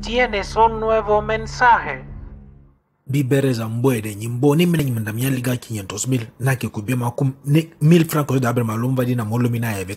tienes un nuevo mensaje. bibereza mboede nyimbo ni mene nyimba ndamya liga 500 mil na ke makum ni mil francos da berma lomba dina molomi na ebe